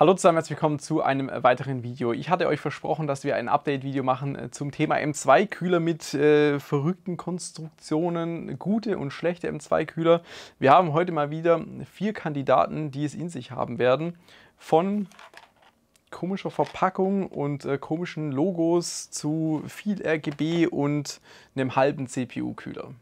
Hallo zusammen, herzlich willkommen zu einem äh, weiteren Video. Ich hatte euch versprochen, dass wir ein Update-Video machen äh, zum Thema M2-Kühler mit äh, verrückten Konstruktionen, gute und schlechte M2-Kühler. Wir haben heute mal wieder vier Kandidaten, die es in sich haben werden, von komischer Verpackung und äh, komischen Logos zu viel RGB und einem halben CPU-Kühler.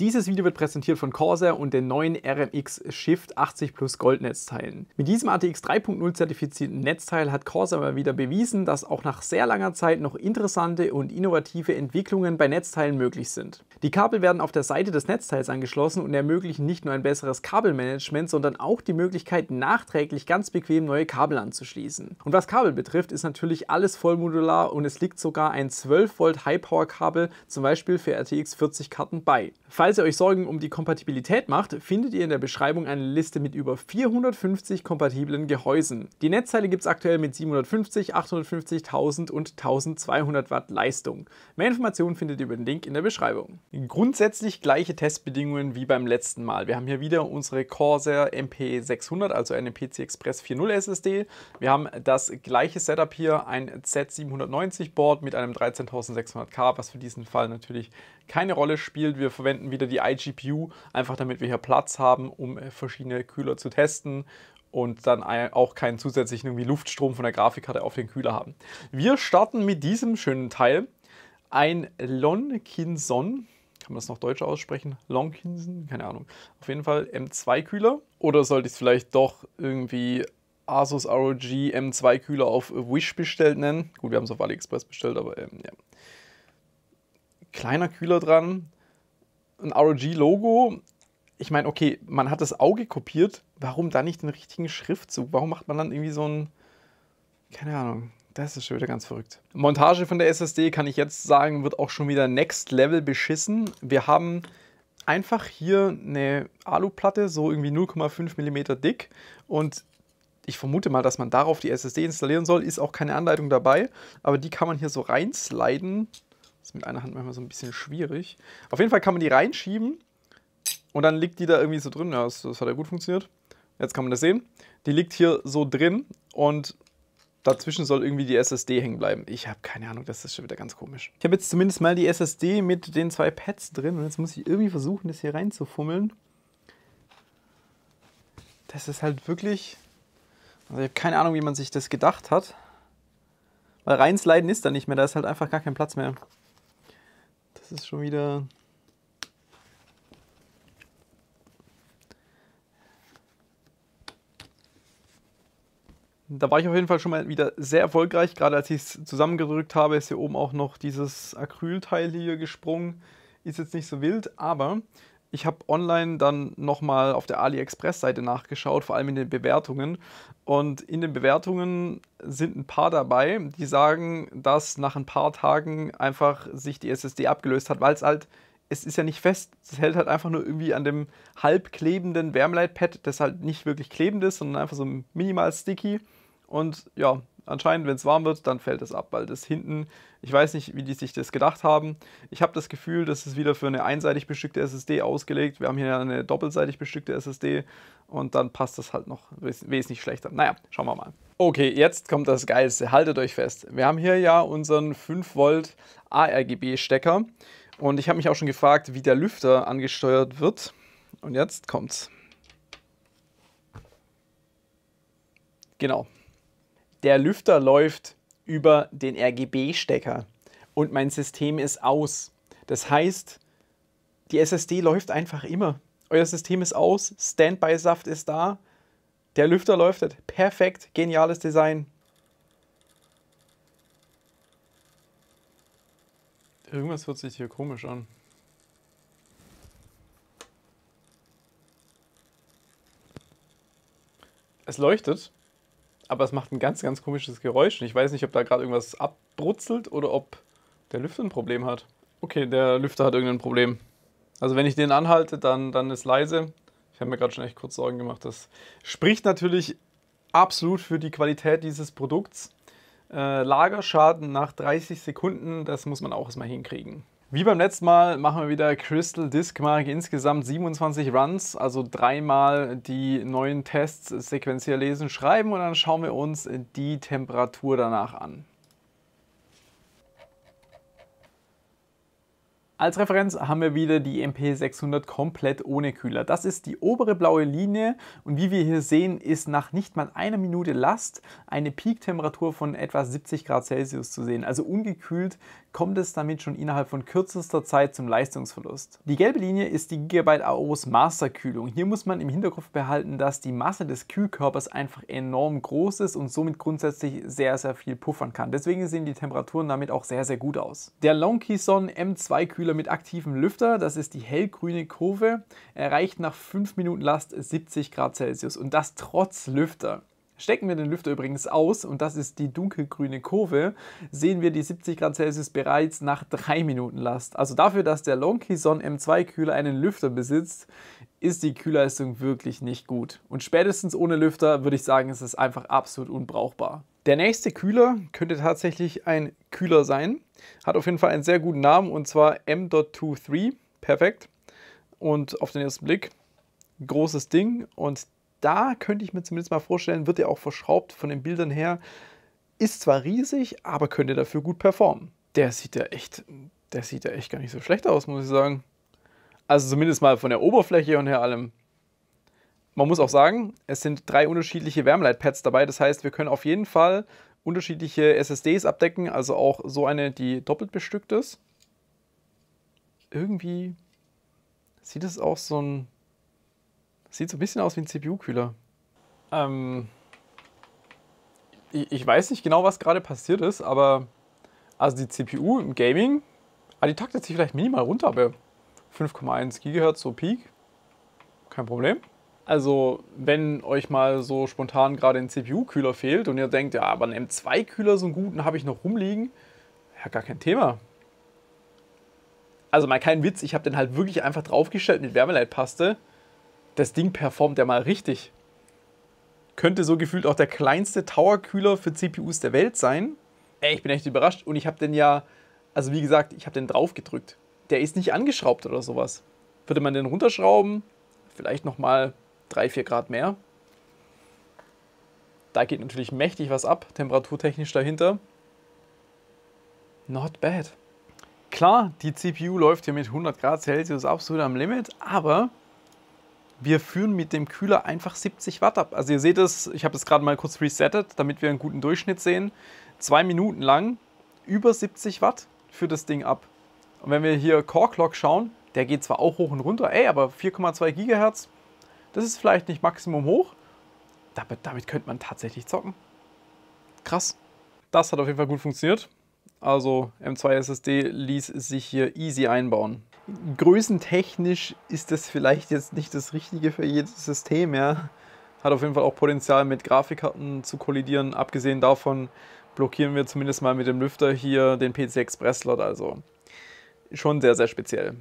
Dieses Video wird präsentiert von Corsair und den neuen RMX Shift 80 Plus Gold Netzteilen. Mit diesem ATX 3.0 zertifizierten Netzteil hat Corsair mal wieder bewiesen, dass auch nach sehr langer Zeit noch interessante und innovative Entwicklungen bei Netzteilen möglich sind. Die Kabel werden auf der Seite des Netzteils angeschlossen und ermöglichen nicht nur ein besseres Kabelmanagement, sondern auch die Möglichkeit, nachträglich ganz bequem neue Kabel anzuschließen. Und was Kabel betrifft, ist natürlich alles vollmodular und es liegt sogar ein 12 Volt High Power Kabel, zum Beispiel für RTX 40 Karten bei. Falls ihr euch Sorgen um die Kompatibilität macht, findet ihr in der Beschreibung eine Liste mit über 450 kompatiblen Gehäusen. Die Netzteile gibt es aktuell mit 750, 850, 1000 und 1200 Watt Leistung. Mehr Informationen findet ihr über den Link in der Beschreibung. Grundsätzlich gleiche Testbedingungen wie beim letzten Mal. Wir haben hier wieder unsere Corsair MP600, also eine PC Express 4.0 SSD. Wir haben das gleiche Setup hier, ein Z790 Board mit einem 13600K, was für diesen Fall natürlich keine Rolle spielt. Wir verwenden wieder die iGPU, einfach damit wir hier Platz haben, um äh, verschiedene Kühler zu testen und dann auch keinen zusätzlichen irgendwie Luftstrom von der Grafikkarte auf den Kühler haben. Wir starten mit diesem schönen Teil. Ein Lonkinson, kann man das noch deutsch aussprechen? Lonkinson? Keine Ahnung. Auf jeden Fall M2-Kühler. Oder sollte ich es vielleicht doch irgendwie Asus ROG M2-Kühler auf Wish bestellt nennen? Gut, wir haben es auf AliExpress bestellt, aber ähm, ja kleiner Kühler dran, ein ROG-Logo. Ich meine, okay, man hat das Auge kopiert. Warum dann nicht den richtigen Schriftzug? Warum macht man dann irgendwie so ein. Keine Ahnung. Das ist schon wieder ganz verrückt. Montage von der SSD kann ich jetzt sagen, wird auch schon wieder Next Level beschissen. Wir haben einfach hier eine Aluplatte, so irgendwie 0,5 mm dick. Und ich vermute mal, dass man darauf die SSD installieren soll. Ist auch keine Anleitung dabei, aber die kann man hier so reinsliden das ist mit einer Hand manchmal so ein bisschen schwierig. Auf jeden Fall kann man die reinschieben und dann liegt die da irgendwie so drin. Ja, das, das hat ja gut funktioniert. Jetzt kann man das sehen. Die liegt hier so drin und dazwischen soll irgendwie die SSD hängen bleiben. Ich habe keine Ahnung, das ist schon wieder ganz komisch. Ich habe jetzt zumindest mal die SSD mit den zwei Pads drin und jetzt muss ich irgendwie versuchen, das hier reinzufummeln. Das ist halt wirklich... Also ich habe keine Ahnung, wie man sich das gedacht hat. Weil reinsliden ist da nicht mehr, da ist halt einfach gar kein Platz mehr. Das ist schon wieder. Da war ich auf jeden Fall schon mal wieder sehr erfolgreich. Gerade als ich es zusammengedrückt habe, ist hier oben auch noch dieses Acrylteil hier gesprungen. Ist jetzt nicht so wild, aber ich habe online dann nochmal auf der AliExpress-Seite nachgeschaut, vor allem in den Bewertungen. Und in den Bewertungen sind ein paar dabei, die sagen, dass nach ein paar Tagen einfach sich die SSD abgelöst hat, weil es halt, es ist ja nicht fest, es hält halt einfach nur irgendwie an dem halb klebenden Wärmeleitpad, das halt nicht wirklich klebend ist, sondern einfach so minimal sticky. Und ja, Anscheinend, wenn es warm wird, dann fällt es ab, weil das hinten, ich weiß nicht, wie die sich das gedacht haben. Ich habe das Gefühl, das ist wieder für eine einseitig bestückte SSD ausgelegt. Wir haben hier eine doppelseitig bestückte SSD und dann passt das halt noch wes wesentlich schlechter. Naja, schauen wir mal. Okay, jetzt kommt das Geilste. Haltet euch fest. Wir haben hier ja unseren 5 Volt ARGB-Stecker und ich habe mich auch schon gefragt, wie der Lüfter angesteuert wird. Und jetzt kommt's. Genau, der Lüfter läuft über den RGB-Stecker und mein System ist aus. Das heißt, die SSD läuft einfach immer. Euer System ist aus, Standby-Saft ist da, der Lüfter läuft. Perfekt, geniales Design. Irgendwas hört sich hier komisch an. Es leuchtet aber es macht ein ganz, ganz komisches Geräusch. Und ich weiß nicht, ob da gerade irgendwas abbrutzelt oder ob der Lüfter ein Problem hat. Okay, der Lüfter hat irgendein Problem. Also wenn ich den anhalte, dann, dann ist leise. Ich habe mir gerade schon echt kurz Sorgen gemacht. Das spricht natürlich absolut für die Qualität dieses Produkts. Äh, Lagerschaden nach 30 Sekunden, das muss man auch erstmal hinkriegen. Wie beim letzten Mal machen wir wieder Crystal Disk Mark insgesamt 27 Runs, also dreimal die neuen Tests sequenziell lesen, schreiben und dann schauen wir uns die Temperatur danach an. Als Referenz haben wir wieder die MP600 komplett ohne Kühler. Das ist die obere blaue Linie und wie wir hier sehen, ist nach nicht mal einer Minute Last eine Peak-Temperatur von etwa 70 Grad Celsius zu sehen. Also ungekühlt kommt es damit schon innerhalb von kürzester Zeit zum Leistungsverlust. Die gelbe Linie ist die Gigabyte AOs Masterkühlung. Hier muss man im Hinterkopf behalten, dass die Masse des Kühlkörpers einfach enorm groß ist und somit grundsätzlich sehr, sehr viel puffern kann. Deswegen sehen die Temperaturen damit auch sehr, sehr gut aus. Der Longkison M2 Kühler mit aktivem Lüfter, das ist die hellgrüne Kurve, erreicht nach 5 Minuten Last 70 Grad Celsius und das trotz Lüfter. Stecken wir den Lüfter übrigens aus, und das ist die dunkelgrüne Kurve, sehen wir die 70 Grad Celsius bereits nach 3 Minuten Last. Also dafür, dass der Longkison M2 Kühler einen Lüfter besitzt, ist die Kühlleistung wirklich nicht gut. Und spätestens ohne Lüfter würde ich sagen, ist es einfach absolut unbrauchbar. Der nächste Kühler könnte tatsächlich ein Kühler sein. Hat auf jeden Fall einen sehr guten Namen und zwar M.23. Perfekt. Und auf den ersten Blick, großes Ding und da könnte ich mir zumindest mal vorstellen, wird er auch verschraubt von den Bildern her. Ist zwar riesig, aber könnte dafür gut performen. Der sieht ja echt, der sieht ja echt gar nicht so schlecht aus, muss ich sagen. Also zumindest mal von der Oberfläche und her allem. Man muss auch sagen, es sind drei unterschiedliche Wärmeleitpads dabei. Das heißt, wir können auf jeden Fall unterschiedliche SSDs abdecken, also auch so eine, die doppelt bestückt ist. Irgendwie sieht es auch so ein Sieht so ein bisschen aus wie ein CPU-Kühler. Ähm, ich, ich weiß nicht genau, was gerade passiert ist, aber also die CPU im Gaming, ah, die taktet sich vielleicht minimal runter, aber 5,1 GHz so Peak, kein Problem. Also, wenn euch mal so spontan gerade ein CPU-Kühler fehlt und ihr denkt, ja, aber einen M2-Kühler, so einen guten habe ich noch rumliegen, ja, gar kein Thema. Also mal kein Witz, ich habe den halt wirklich einfach draufgestellt mit Wärmeleitpaste das Ding performt ja mal richtig. Könnte so gefühlt auch der kleinste Towerkühler für CPUs der Welt sein. Ey, ich bin echt überrascht und ich habe den ja, also wie gesagt, ich habe den drauf gedrückt. Der ist nicht angeschraubt oder sowas. Würde man den runterschrauben, vielleicht nochmal 3, 4 Grad mehr. Da geht natürlich mächtig was ab, temperaturtechnisch dahinter. Not bad. Klar, die CPU läuft hier mit 100 Grad Celsius absolut am Limit, aber wir führen mit dem Kühler einfach 70 Watt ab. Also ihr seht es, ich habe es gerade mal kurz resettet, damit wir einen guten Durchschnitt sehen. Zwei Minuten lang über 70 Watt führt das Ding ab. Und wenn wir hier Core Clock schauen, der geht zwar auch hoch und runter, ey, aber 4,2 Gigahertz, das ist vielleicht nicht Maximum hoch. Damit, damit könnte man tatsächlich zocken. Krass. Das hat auf jeden Fall gut funktioniert. Also M2 SSD ließ sich hier easy einbauen größentechnisch ist das vielleicht jetzt nicht das Richtige für jedes System, ja. Hat auf jeden Fall auch Potenzial mit Grafikkarten zu kollidieren. Abgesehen davon blockieren wir zumindest mal mit dem Lüfter hier den PC Express Slot, also schon sehr, sehr speziell.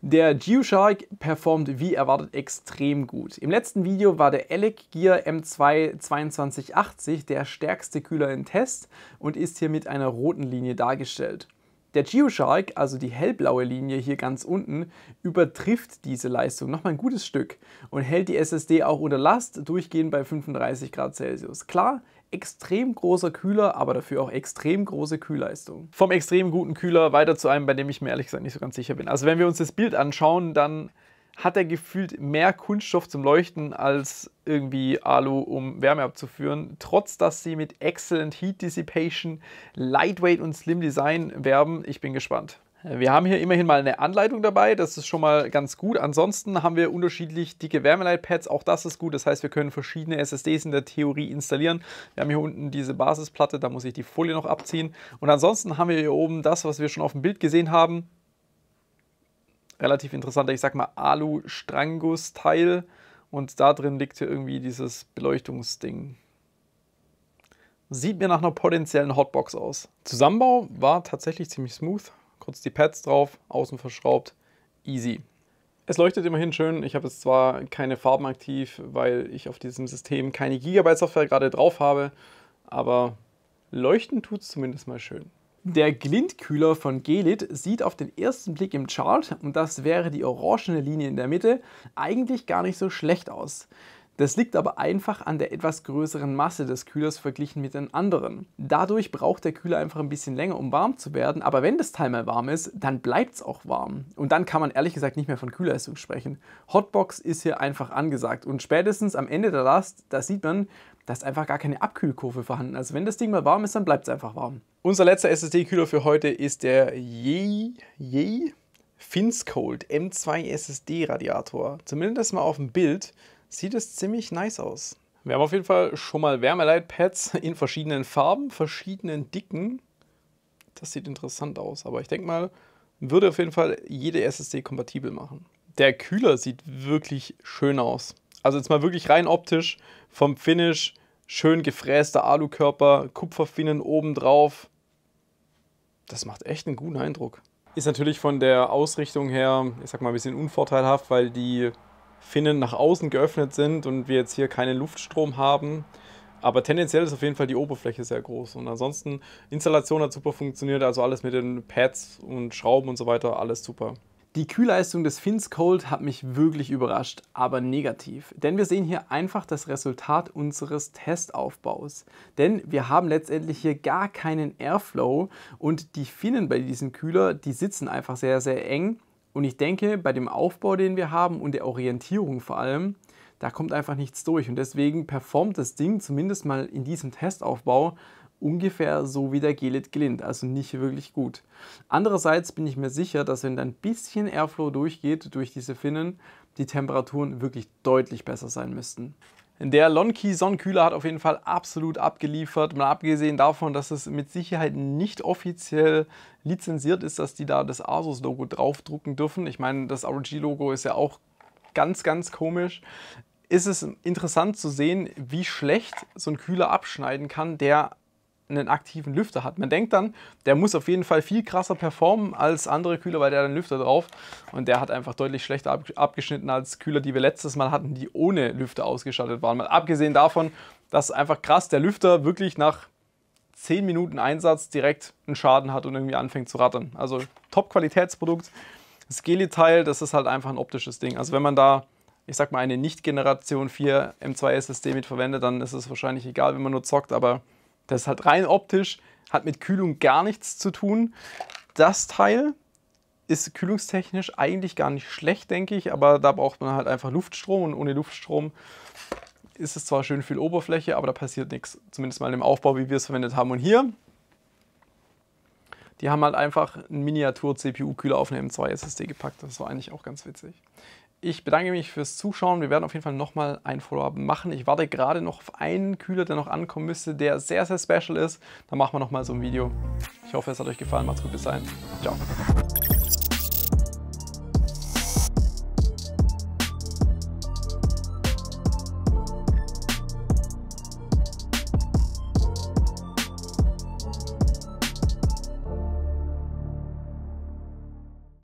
Der Geoshark performt wie erwartet extrem gut. Im letzten Video war der Elec Gear M2 2280 der stärkste Kühler im Test und ist hier mit einer roten Linie dargestellt. Der Geoshark, also die hellblaue Linie hier ganz unten, übertrifft diese Leistung nochmal ein gutes Stück und hält die SSD auch unter Last, durchgehend bei 35 Grad Celsius. Klar, extrem großer Kühler, aber dafür auch extrem große Kühlleistung. Vom extrem guten Kühler weiter zu einem, bei dem ich mir ehrlich gesagt nicht so ganz sicher bin. Also wenn wir uns das Bild anschauen, dann hat er gefühlt mehr Kunststoff zum Leuchten als irgendwie Alu, um Wärme abzuführen. Trotz, dass sie mit Excellent Heat Dissipation, Lightweight und Slim Design werben. Ich bin gespannt. Wir haben hier immerhin mal eine Anleitung dabei, das ist schon mal ganz gut. Ansonsten haben wir unterschiedlich dicke Wärmeleitpads, auch das ist gut. Das heißt, wir können verschiedene SSDs in der Theorie installieren. Wir haben hier unten diese Basisplatte, da muss ich die Folie noch abziehen. Und ansonsten haben wir hier oben das, was wir schon auf dem Bild gesehen haben relativ interessanter, ich sag mal, Alu-Strangus-Teil. Und da drin liegt hier irgendwie dieses Beleuchtungsding. Sieht mir nach einer potenziellen Hotbox aus. Zusammenbau war tatsächlich ziemlich smooth. Kurz die Pads drauf, außen verschraubt. Easy. Es leuchtet immerhin schön. Ich habe jetzt zwar keine Farben aktiv, weil ich auf diesem System keine Gigabyte-Software gerade drauf habe, aber leuchten tut es zumindest mal schön. Der Glintkühler von Gelit sieht auf den ersten Blick im Chart, und das wäre die orangene Linie in der Mitte, eigentlich gar nicht so schlecht aus. Das liegt aber einfach an der etwas größeren Masse des Kühlers verglichen mit den anderen. Dadurch braucht der Kühler einfach ein bisschen länger, um warm zu werden, aber wenn das Teil mal warm ist, dann bleibt es auch warm. Und dann kann man ehrlich gesagt nicht mehr von Kühlleistung sprechen. Hotbox ist hier einfach angesagt und spätestens am Ende der Last, da sieht man, da ist einfach gar keine Abkühlkurve vorhanden. Also wenn das Ding mal warm ist, dann bleibt es einfach warm. Unser letzter SSD-Kühler für heute ist der Yei, Yei Finscold M2 SSD-Radiator. Zumindest mal auf dem Bild sieht es ziemlich nice aus. Wir haben auf jeden Fall schon mal Wärmeleitpads in verschiedenen Farben, verschiedenen Dicken. Das sieht interessant aus, aber ich denke mal, würde auf jeden Fall jede SSD kompatibel machen. Der Kühler sieht wirklich schön aus. Also jetzt mal wirklich rein optisch vom Finish, schön gefräster Alukörper, Kupferfinnen oben drauf. Das macht echt einen guten Eindruck. Ist natürlich von der Ausrichtung her, ich sag mal, ein bisschen unvorteilhaft, weil die Finnen nach außen geöffnet sind und wir jetzt hier keinen Luftstrom haben. Aber tendenziell ist auf jeden Fall die Oberfläche sehr groß. Und ansonsten, Installation hat super funktioniert, also alles mit den Pads und Schrauben und so weiter, alles super. Die Kühlleistung des Finns Cold hat mich wirklich überrascht, aber negativ. Denn wir sehen hier einfach das Resultat unseres Testaufbaus. Denn wir haben letztendlich hier gar keinen Airflow und die Finnen bei diesem Kühler, die sitzen einfach sehr, sehr eng. Und ich denke, bei dem Aufbau, den wir haben und der Orientierung vor allem, da kommt einfach nichts durch. Und deswegen performt das Ding zumindest mal in diesem Testaufbau ungefähr so wie der Gelit Glint, also nicht wirklich gut. Andererseits bin ich mir sicher, dass wenn ein bisschen Airflow durchgeht durch diese Finnen, die Temperaturen wirklich deutlich besser sein müssten. Der Lonkey Sonnenkühler hat auf jeden Fall absolut abgeliefert. Mal abgesehen davon, dass es mit Sicherheit nicht offiziell lizenziert ist, dass die da das Asus-Logo draufdrucken dürfen. Ich meine, das ROG-Logo ist ja auch ganz, ganz komisch ist es interessant zu sehen, wie schlecht so ein Kühler abschneiden kann, der einen aktiven Lüfter hat. Man denkt dann, der muss auf jeden Fall viel krasser performen als andere Kühler, weil der hat einen Lüfter drauf und der hat einfach deutlich schlechter abgeschnitten als Kühler, die wir letztes Mal hatten, die ohne Lüfter ausgeschaltet waren. Mal abgesehen davon, dass einfach krass der Lüfter wirklich nach 10 Minuten Einsatz direkt einen Schaden hat und irgendwie anfängt zu rattern. Also Top-Qualitätsprodukt. Das Geli-Teil, das ist halt einfach ein optisches Ding. Also wenn man da ich sag mal, eine Nicht-Generation 4 M2 SSD mit verwendet, dann ist es wahrscheinlich egal, wenn man nur zockt, aber das hat rein optisch, hat mit Kühlung gar nichts zu tun. Das Teil ist kühlungstechnisch eigentlich gar nicht schlecht, denke ich, aber da braucht man halt einfach Luftstrom und ohne Luftstrom ist es zwar schön viel Oberfläche, aber da passiert nichts. Zumindest mal im Aufbau, wie wir es verwendet haben. Und hier, die haben halt einfach einen Miniatur-CPU-Kühler auf eine M2-SSD gepackt. Das war eigentlich auch ganz witzig ich bedanke mich fürs Zuschauen. Wir werden auf jeden Fall nochmal ein Follow-up machen. Ich warte gerade noch auf einen Kühler, der noch ankommen müsste, der sehr, sehr special ist. Dann machen wir nochmal so ein Video. Ich hoffe, es hat euch gefallen. Macht's gut, bis dahin. Ciao.